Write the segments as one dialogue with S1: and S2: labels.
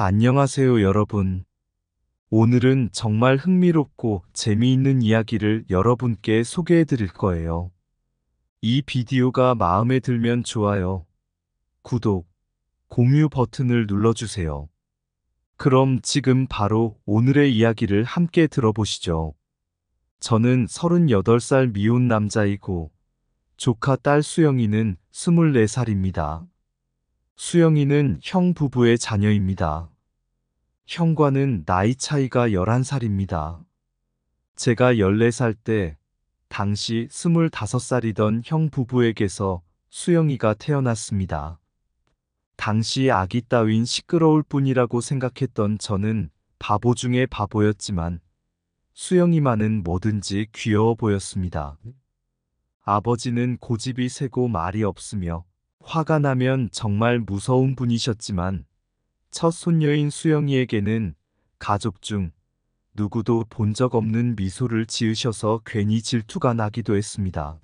S1: 안녕하세요 여러분. 오늘은 정말 흥미롭고 재미있는 이야기를 여러분께 소개해 드릴 거예요. 이 비디오가 마음에 들면 좋아요, 구독, 공유 버튼을 눌러주세요. 그럼 지금 바로 오늘의 이야기를 함께 들어보시죠. 저는 38살 미혼 남자이고 조카 딸 수영이는 24살입니다. 수영이는 형 부부의 자녀입니다. 형과는 나이 차이가 11살입니다. 제가 14살 때 당시 25살이던 형 부부에게서 수영이가 태어났습니다. 당시 아기 따윈 시끄러울 뿐이라고 생각했던 저는 바보 중에 바보였지만 수영이만은 뭐든지 귀여워 보였습니다. 아버지는 고집이 세고 말이 없으며 화가 나면 정말 무서운 분이셨지만 첫 손녀인 수영이에게는 가족 중 누구도 본 적 없는 미소를 지으셔서 괜히 질투가 나기도 했습니다.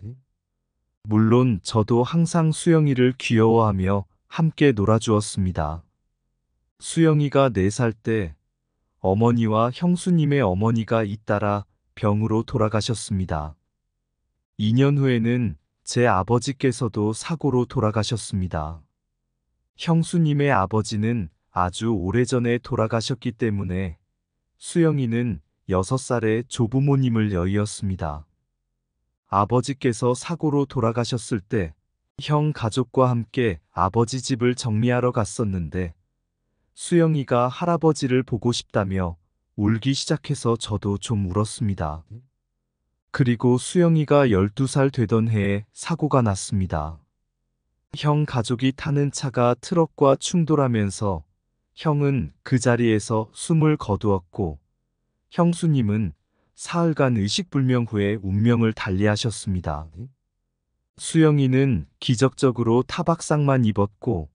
S1: 물론 저도 항상 수영이를 귀여워하며 함께 놀아주었습니다. 수영이가 4살 때 어머니와 형수님의 어머니가 잇따라 병으로 돌아가셨습니다. 2년 후에는 제 아버지께서도 사고로 돌아가셨습니다. 형수님의 아버지는 아주 오래전에 돌아가셨기 때문에 수영이는 6살의 조부모님을 여의었습니다. 아버지께서 사고로 돌아가셨을 때 형 가족과 함께 아버지 집을 정리하러 갔었는데 수영이가 할아버지를 보고 싶다며 울기 시작해서 저도 좀 울었습니다. 그리고 수영이가 12살 되던 해에 사고가 났습니다. 형 가족이 타는 차가 트럭과 충돌하면서 형은 그 자리에서 숨을 거두었고 형수님은 사흘간 의식불명 후에 운명을 달리하셨습니다. 수영이는 기적적으로 타박상만 입었고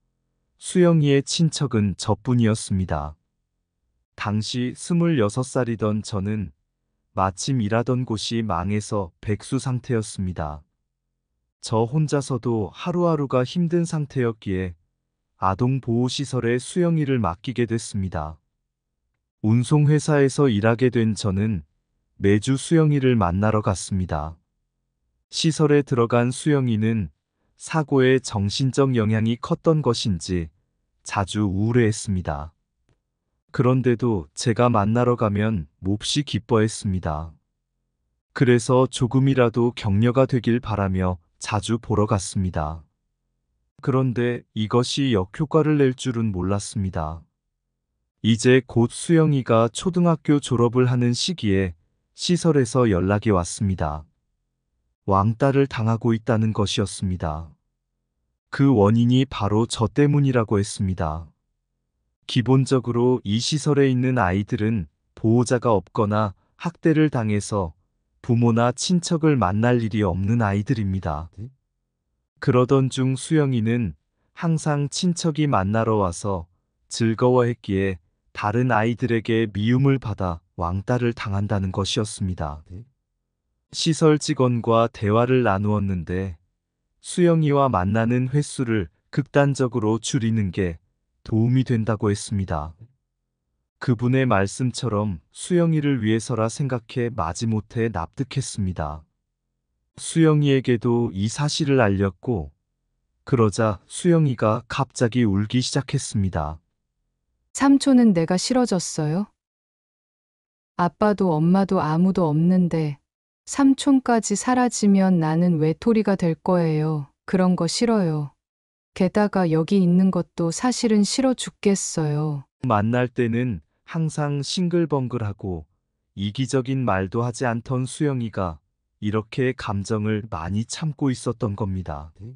S1: 수영이의 친척은 저뿐이었습니다. 당시 26살이던 저는 마침 일하던 곳이 망해서 백수 상태였습니다. 저 혼자서도 하루하루가 힘든 상태였기에 아동보호시설에 수영이를 맡기게 됐습니다. 운송회사에서 일하게 된 저는 매주 수영이를 만나러 갔습니다. 시설에 들어간 수영이는 사고의 정신적 영향이 컸던 것인지 자주 우울해했습니다. 그런데도 제가 만나러 가면 몹시 기뻐했습니다. 그래서 조금이라도 격려가 되길 바라며 자주 보러 갔습니다. 그런데 이것이 역효과를 낼 줄은 몰랐습니다. 이제 곧 수영이가 초등학교 졸업을 하는 시기에 시설에서 연락이 왔습니다. 왕따를 당하고 있다는 것이었습니다. 그 원인이 바로 저 때문이라고 했습니다. 기본적으로 이 시설에 있는 아이들은 보호자가 없거나 학대를 당해서 부모나 친척을 만날 일이 없는 아이들입니다. 네. 그러던 중 수영이는 항상 친척이 만나러 와서 즐거워했기에 다른 아이들에게 미움을 받아 왕따를 당한다는 것이었습니다. 네. 시설 직원과 대화를 나누었는데 수영이와 만나는 횟수를 극단적으로 줄이는 게 도움이 된다고 했습니다. 그분의 말씀처럼 수영이를 위해서라 생각해 마지못해 납득했습니다. 수영이에게도 이 사실을 알렸고 그러자 수영이가 갑자기 울기 시작했습니다.
S2: 삼촌은 내가 싫어졌어요? 아빠도 엄마도 아무도 없는데 삼촌까지 사라지면 나는 외톨이가 될 거예요. 그런 거 싫어요. 게다가 여기 있는 것도 사실은 싫어 죽겠어요.
S1: 만날 때는 항상 싱글벙글하고 이기적인 말도 하지 않던 수영이가 이렇게 감정을 많이 참고 있었던 겁니다. 네.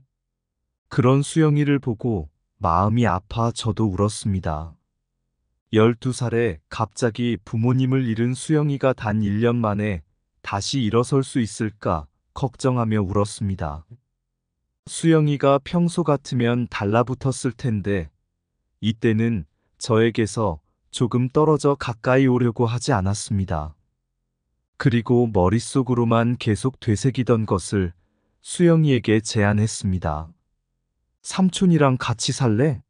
S1: 그런 수영이를 보고 마음이 아파 저도 울었습니다. 12살에 갑자기 부모님을 잃은 수영이가 단 1년 만에 다시 일어설 수 있을까 걱정하며 울었습니다. 네. 수영이가 평소 같으면 달라붙었을 텐데 이때는 저에게서 조금 떨어져 가까이 오려고 하지 않았습니다. 그리고 머릿속으로만 계속 되새기던 것을 수영이에게 제안했습니다. 삼촌이랑 같이 살래?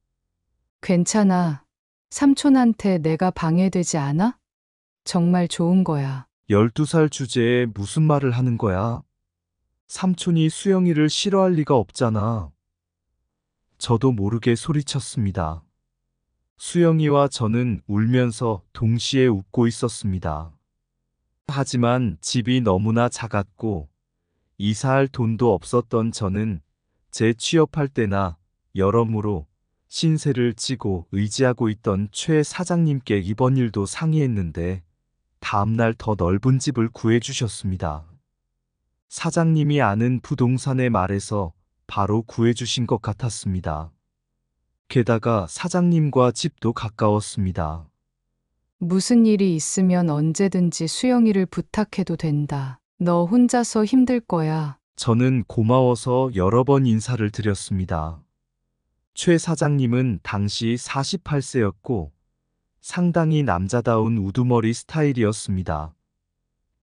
S2: 괜찮아. 삼촌한테 내가 방해되지 않아? 정말 좋은 거야.
S1: 12살 주제에 무슨 말을 하는 거야? 삼촌이 수영이를 싫어할 리가 없잖아. 저도 모르게 소리쳤습니다. 수영이와 저는 울면서 동시에 웃고 있었습니다. 하지만 집이 너무나 작았고 이사할 돈도 없었던 저는 제 취업할 때나 여러모로 신세를 지고 의지하고 있던 최 사장님께 이번 일도 상의했는데 다음날 더 넓은 집을 구해주셨습니다. 사장님이 아는 부동산의 말에서 바로 구해주신 것 같았습니다. 게다가 사장님과 집도 가까웠습니다.
S2: 무슨 일이 있으면 언제든지 수영이를 부탁해도 된다. 너 혼자서 힘들 거야.
S1: 저는 고마워서 여러 번 인사를 드렸습니다. 최 사장님은 당시 48세였고 상당히 남자다운 우두머리 스타일이었습니다.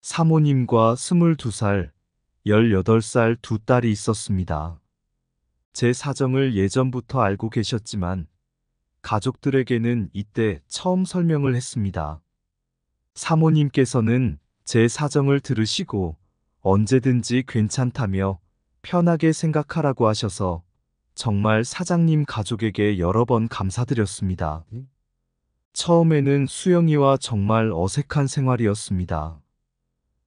S1: 사모님과 22살, 18살 두 딸이 있었습니다. 제 사정을 예전부터 알고 계셨지만 가족들에게는 이때 처음 설명을 했습니다. 사모님께서는 제 사정을 들으시고 언제든지 괜찮다며 편하게 생각하라고 하셔서 정말 사장님 가족에게 여러 번 감사드렸습니다. 네. 처음에는 수영이와 정말 어색한 생활이었습니다.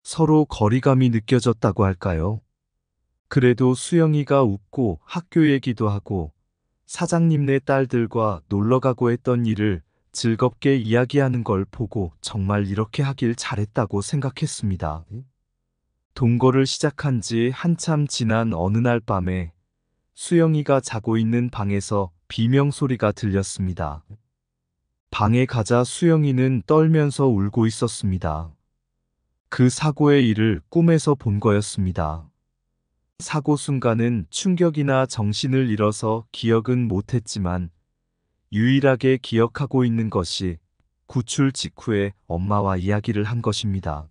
S1: 서로 거리감이 느껴졌다고 할까요? 그래도 수영이가 웃고 학교 얘기도 하고 사장님네 딸들과 놀러가고 했던 일을 즐겁게 이야기하는 걸 보고 정말 이렇게 하길 잘했다고 생각했습니다. 동거를 시작한 지 한참 지난 어느 날 밤에 수영이가 자고 있는 방에서 비명 소리가 들렸습니다. 방에 가자 수영이는 떨면서 울고 있었습니다. 그 사고의 일을 꿈에서 본 거였습니다. 사고 순간은 충격이나 정신을 잃어서 기억은 못했지만 유일하게 기억하고 있는 것이 구출 직후에 엄마와 이야기를 한 것입니다.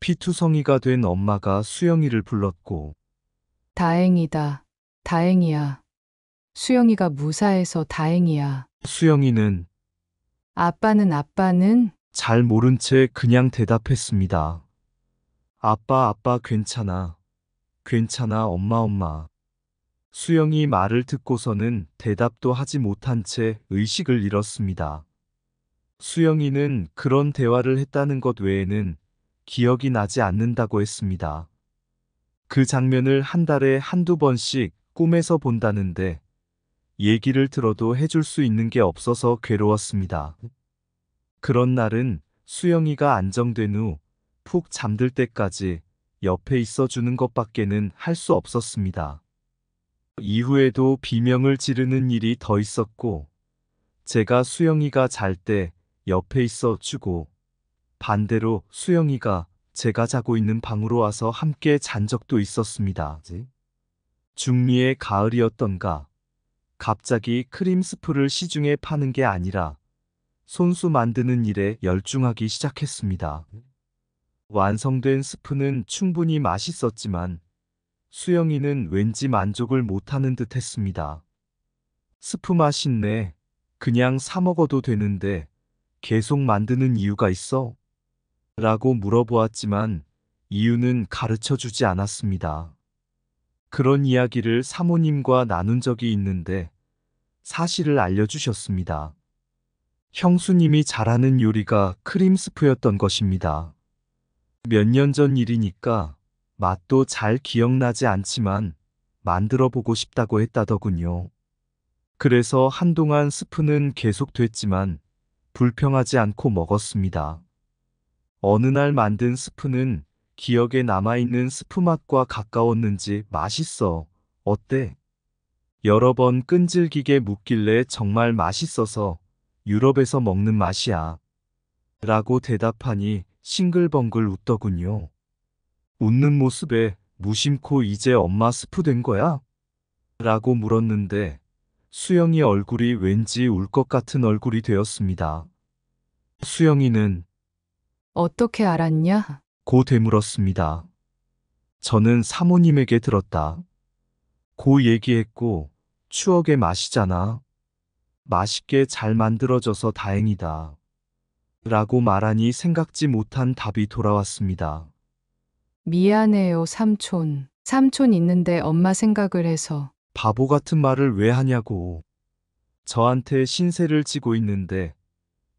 S1: 피투성이가 된 엄마가 수영이를 불렀고
S2: 다행이다. 다행이야. 수영이가 무사해서 다행이야.
S1: 수영이는
S2: 아빠는 아빠는
S1: 잘 모른 채 그냥 대답했습니다. 아빠, 아빠, 괜찮아. 괜찮아, 엄마, 엄마. 수영이 말을 듣고서는 대답도 하지 못한 채 의식을 잃었습니다. 수영이는 그런 대화를 했다는 것 외에는 기억이 나지 않는다고 했습니다. 그 장면을 한 달에 한두 번씩 꿈에서 본다는데 얘기를 들어도 해줄 수 있는 게 없어서 괴로웠습니다. 그런 날은 수영이가 안정된 후 푹 잠들 때까지 옆에 있어주는 것밖에는 할 수 없었습니다. 이후에도 비명을 지르는 일이 더 있었고 제가 수영이가 잘 때 옆에 있어주고 반대로 수영이가 제가 자고 있는 방으로 와서 함께 잔 적도 있었습니다. 중미의 가을이었던가 갑자기 크림 스프를 시중에 파는 게 아니라 손수 만드는 일에 열중하기 시작했습니다. 완성된 스프는 충분히 맛있었지만 수영이는 왠지 만족을 못하는 듯 했습니다. 스프 맛있네. 그냥 사 먹어도 되는데 계속 만드는 이유가 있어? 라고 물어보았지만 이유는 가르쳐 주지 않았습니다. 그런 이야기를 사모님과 나눈 적이 있는데 사실을 알려주셨습니다. 형수님이 잘하는 요리가 크림스프였던 것입니다. 몇 년 전 일이니까 맛도 잘 기억나지 않지만 만들어 보고 싶다고 했다더군요. 그래서 한동안 스프는 계속됐지만 불평하지 않고 먹었습니다. 어느 날 만든 스프는 기억에 남아있는 스프 맛과 가까웠는지 맛있어. 어때? 여러 번 끈질기게 묻길래 정말 맛있어서 유럽에서 먹는 맛이야. 라고 대답하니 싱글벙글 웃더군요. 웃는 모습에 무심코 이제 엄마 스프 된 거야? 라고 물었는데 수영이 얼굴이 왠지 울 것 같은 얼굴이 되었습니다. 수영이는
S2: 어떻게 알았냐?
S1: 고 되물었습니다. 저는 사모님에게 들었다. 고 얘기했고 추억의 맛이잖아. 맛있게 잘 만들어져서 다행이다. 라고 말하니 생각지 못한 답이 돌아왔습니다.
S2: 미안해요, 삼촌. 삼촌 있는데 엄마 생각을 해서.
S1: 바보 같은 말을 왜 하냐고. 저한테 신세를 지고 있는데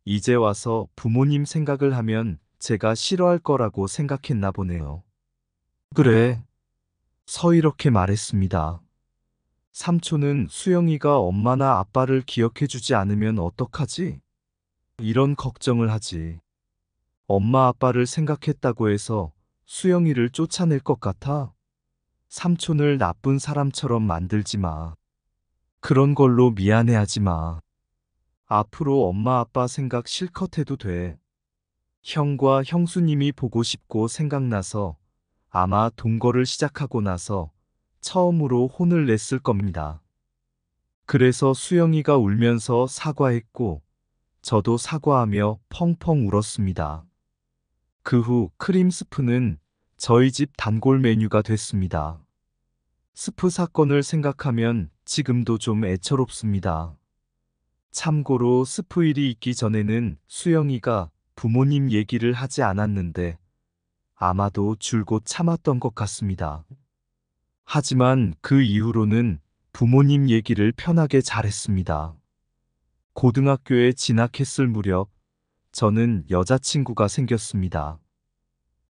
S1: 이제 와서 부모님 생각을 하면 제가 싫어할 거라고 생각했나 보네요. 그래. 서 이렇게 말했습니다. 삼촌은 수영이가 엄마나 아빠를 기억해주지 않으면 어떡하지? 이런 걱정을 하지. 엄마 아빠를 생각했다고 해서 수영이를 쫓아낼 것 같아? 삼촌을 나쁜 사람처럼 만들지 마. 그런 걸로 미안해하지 마. 앞으로 엄마 아빠 생각 실컷 해도 돼. 형과 형수님이 보고 싶고 생각나서 아마 동거를 시작하고 나서 처음으로 혼을 냈을 겁니다. 그래서 수영이가 울면서 사과했고 저도 사과하며 펑펑 울었습니다. 그 후 크림 스프는 저희 집 단골 메뉴가 됐습니다. 스프 사건을 생각하면 지금도 좀 애처롭습니다. 참고로 스프 일이 있기 전에는 수영이가 부모님 얘기를 하지 않았는데 아마도 줄곧 참았던 것 같습니다. 하지만 그 이후로는 부모님 얘기를 편하게 잘했습니다. 고등학교에 진학했을 무렵 저는 여자친구가 생겼습니다.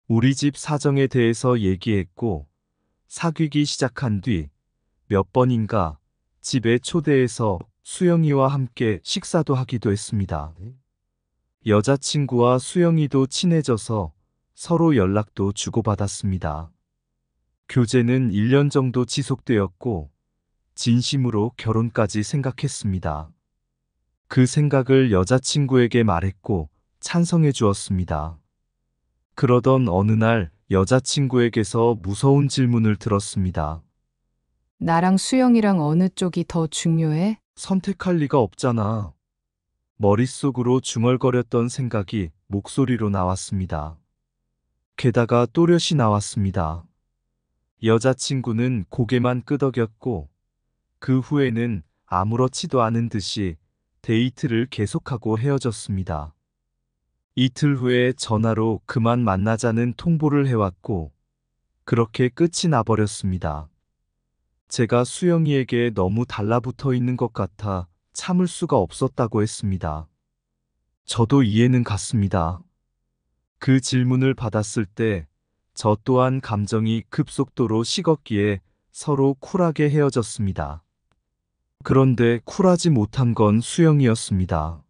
S1: 우리 집 사정에 대해서 얘기했고 사귀기 시작한 뒤 몇 번인가 집에 초대해서 수영이와 함께 식사도 하기도 했습니다. 여자친구와 수영이도 친해져서 서로 연락도 주고받았습니다. 교제는 1년 정도 지속되었고 진심으로 결혼까지 생각했습니다. 그 생각을 여자친구에게 말했고 찬성해 주었습니다. 그러던 어느 날 여자친구에게서 무서운 질문을 들었습니다.
S2: 나랑 수영이랑 어느 쪽이 더 중요해?
S1: 선택할 리가 없잖아. 머릿속으로 중얼거렸던 생각이 목소리로 나왔습니다. 게다가 또렷이 나왔습니다. 여자친구는 고개만 끄덕였고 그 후에는 아무렇지도 않은 듯이 데이트를 계속하고 헤어졌습니다. 이틀 후에 전화로 그만 만나자는 통보를 해왔고 그렇게 끝이 나버렸습니다. 제가 수영이에게 너무 달라붙어 있는 것 같아 참을 수가 없었다고 했습니다. 저도 이해는 갔습니다. 그 질문을 받았을 때저 또한 감정이 급속도로 식었기에 서로 쿨하게 헤어졌습니다. 그런데 쿨하지 못한 건 수영이었습니다.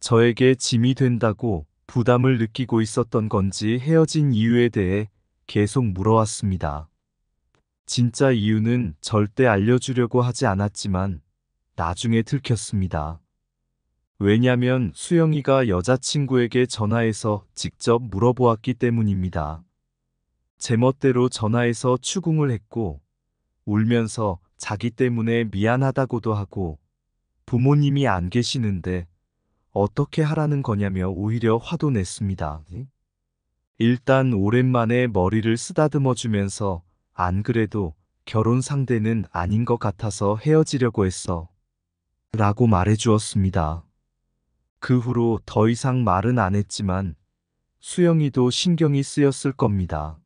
S1: 저에게 짐이 된다고 부담을 느끼고 있었던 건지 헤어진 이유에 대해 계속 물어왔습니다. 진짜 이유는 절대 알려주려고 하지 않았지만 나중에 들켰습니다. 왜냐면 수영이가 여자친구에게 전화해서 직접 물어보았기 때문입니다. 제멋대로 전화해서 추궁을 했고 울면서 자기 때문에 미안하다고도 하고 부모님이 안 계시는데 어떻게 하라는 거냐며 오히려 화도 냈습니다. 일단 오랜만에 머리를 쓰다듬어 주면서 안 그래도 결혼 상대는 아닌 것 같아서 헤어지려고 했어. 라고 말해 주었습니다. 그 후로 더 이상 말은 안 했지만 수영이도 신경이 쓰였을 겁니다.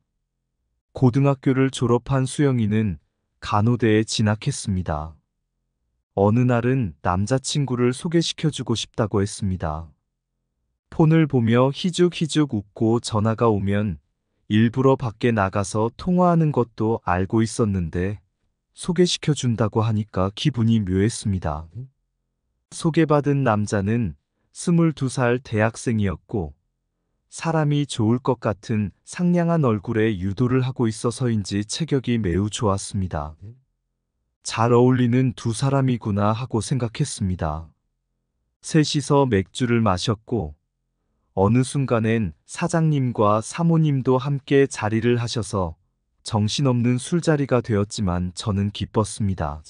S1: 고등학교를 졸업한 수영이는 간호대에 진학했습니다. 어느 날은 남자친구를 소개시켜주고 싶다고 했습니다. 폰을 보며 희죽희죽 웃고 전화가 오면 일부러 밖에 나가서 통화하는 것도 알고 있었는데 소개시켜준다고 하니까 기분이 묘했습니다. 소개받은 남자는 22살 대학생이었고 사람이 좋을 것 같은 상냥한 얼굴에 유도를 하고 있어서인지 체격이 매우 좋았습니다. 잘 어울리는 두 사람이구나 하고 생각했습니다. 셋이서 맥주를 마셨고 어느 순간엔 사장님과 사모님도 함께 자리를 하셔서 정신없는 술자리가 되었지만 저는 기뻤습니다.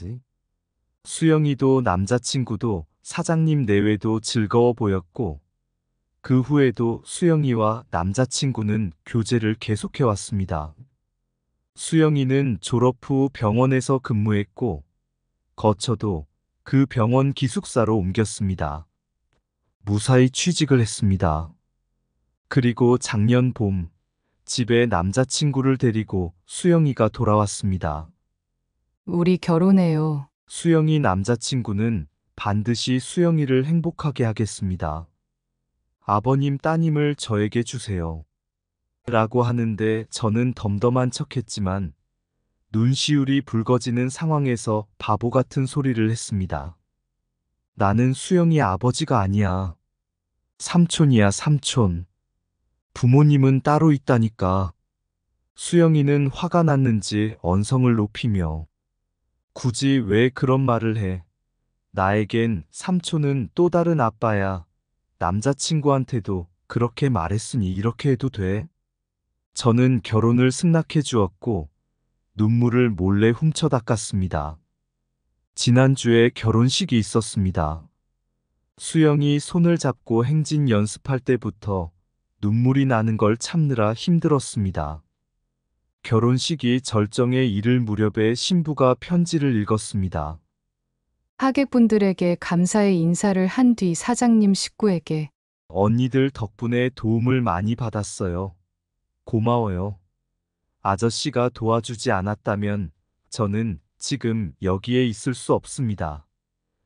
S1: 수영이도 남자친구도 사장님 내외도 즐거워 보였고 그 후에도 수영이와 남자친구는 교제를 계속해왔습니다. 수영이는 졸업 후 병원에서 근무했고 거쳐도 그 병원 기숙사로 옮겼습니다. 무사히 취직을 했습니다. 그리고 작년 봄 집에 남자친구를 데리고 수영이가 돌아왔습니다. 우리 결혼해요. 수영이 남자친구는 반드시 수영이를 행복하게 하겠습니다. 아버님 따님을 저에게 주세요. 라고 하는데 저는 덤덤한 척했지만 눈시울이 붉어지는 상황에서 바보 같은 소리를 했습니다. 나는 수영이 아버지가 아니야. 삼촌이야 삼촌. 부모님은 따로 있다니까. 수영이는 화가 났는지 언성을 높이며 굳이 왜 그런 말을 해. 나에겐 삼촌은 또 다른 아빠야 남자친구한테도 그렇게 말했으니 이렇게 해도 돼. 저는 결혼을 승낙해 주었고 눈물을 몰래 훔쳐 닦았습니다. 지난주에 결혼식이 있었습니다. 수영이 손을 잡고 행진 연습할 때부터 눈물이 나는 걸 참느라 힘들었습니다. 결혼식이 절정에 이를 무렵에 신부가 편지를 읽었습니다.
S2: 하객분들에게 감사의 인사를 한 뒤 사장님 식구에게
S1: 언니들 덕분에 도움을 많이 받았어요. 고마워요. 아저씨가 도와주지 않았다면 저는 지금 여기에 있을 수 없습니다.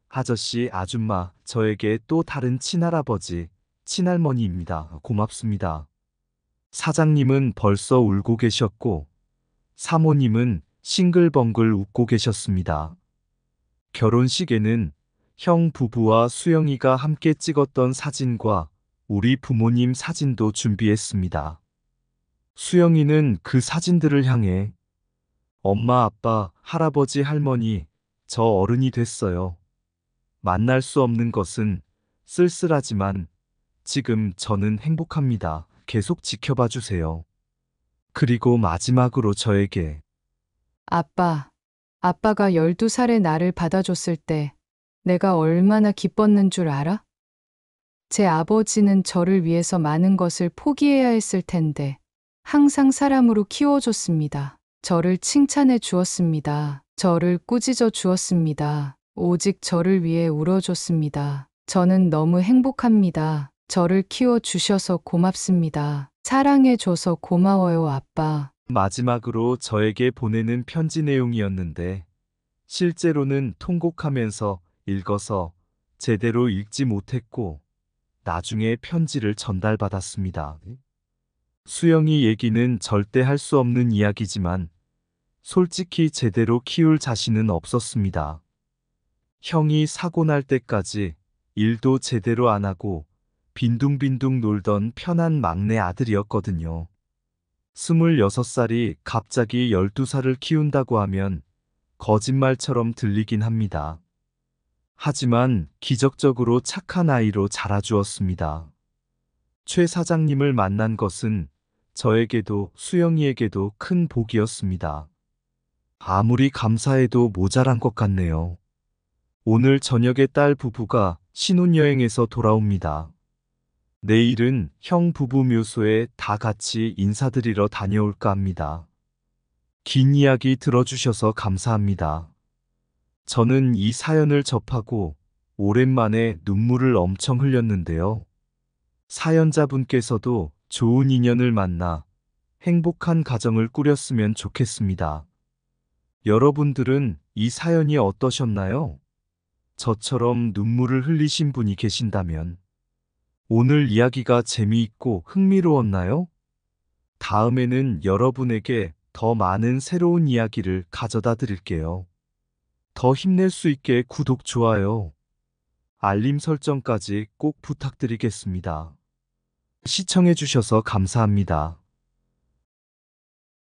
S1: 아저씨, 아줌마, 저에게 또 다른 친할아버지, 친할머니입니다. 고맙습니다. 사장님은 벌써 울고 계셨고, 사모님은 싱글벙글 웃고 계셨습니다. 결혼식에는 형 부부와 수영이가 함께 찍었던 사진과 우리 부모님 사진도 준비했습니다. 수영이는 그 사진들을 향해 엄마, 아빠, 할아버지, 할머니, 저 어른이 됐어요. 만날 수 없는 것은 쓸쓸하지만 지금 저는 행복합니다. 계속 지켜봐 주세요. 그리고 마지막으로 저에게 아빠,
S2: 아빠가 12살에 나를 받아줬을 때 내가 얼마나 기뻤는 줄 알아? 제 아버지는 저를 위해서 많은 것을 포기해야 했을 텐데 항상 사람으로 키워줬습니다. 저를 칭찬해 주었습니다. 저를 꾸짖어 주었습니다. 오직 저를 위해 울어줬습니다. 저는 너무 행복합니다. 저를 키워 주셔서 고맙습니다. 사랑해 줘서 고마워요, 아빠.
S1: 마지막으로 저에게 보내는 편지 내용이었는데 실제로는 통곡하면서 읽어서 제대로 읽지 못했고 나중에 편지를 전달받았습니다. 수영이 얘기는 절대 할 수 없는 이야기지만 솔직히 제대로 키울 자신은 없었습니다. 형이 사고 날 때까지 일도 제대로 안 하고 빈둥빈둥 놀던 편한 막내 아들이었거든요. 26살이 갑자기 12살을 키운다고 하면 거짓말처럼 들리긴 합니다. 하지만 기적적으로 착한 아이로 자라주었습니다. 최 사장님을 만난 것은 저에게도 수영이에게도 큰 복이었습니다. 아무리 감사해도 모자란 것 같네요. 오늘 저녁에 딸 부부가 신혼여행에서 돌아옵니다. 내일은 형 부부 묘소에 다 같이 인사드리러 다녀올까 합니다. 긴 이야기 들어주셔서 감사합니다. 저는 이 사연을 접하고 오랜만에 눈물을 엄청 흘렸는데요. 사연자분께서도 좋은 인연을 만나 행복한 가정을 꾸렸으면 좋겠습니다. 여러분들은 이 사연이 어떠셨나요? 저처럼 눈물을 흘리신 분이 계신다면 오늘 이야기가 재미있고 흥미로웠나요? 다음에는 여러분에게 더 많은 새로운 이야기를 가져다 드릴게요. 더 힘낼 수 있게 구독, 좋아요, 알림 설정까지 꼭 부탁드리겠습니다. 시청해주셔서 감사합니다.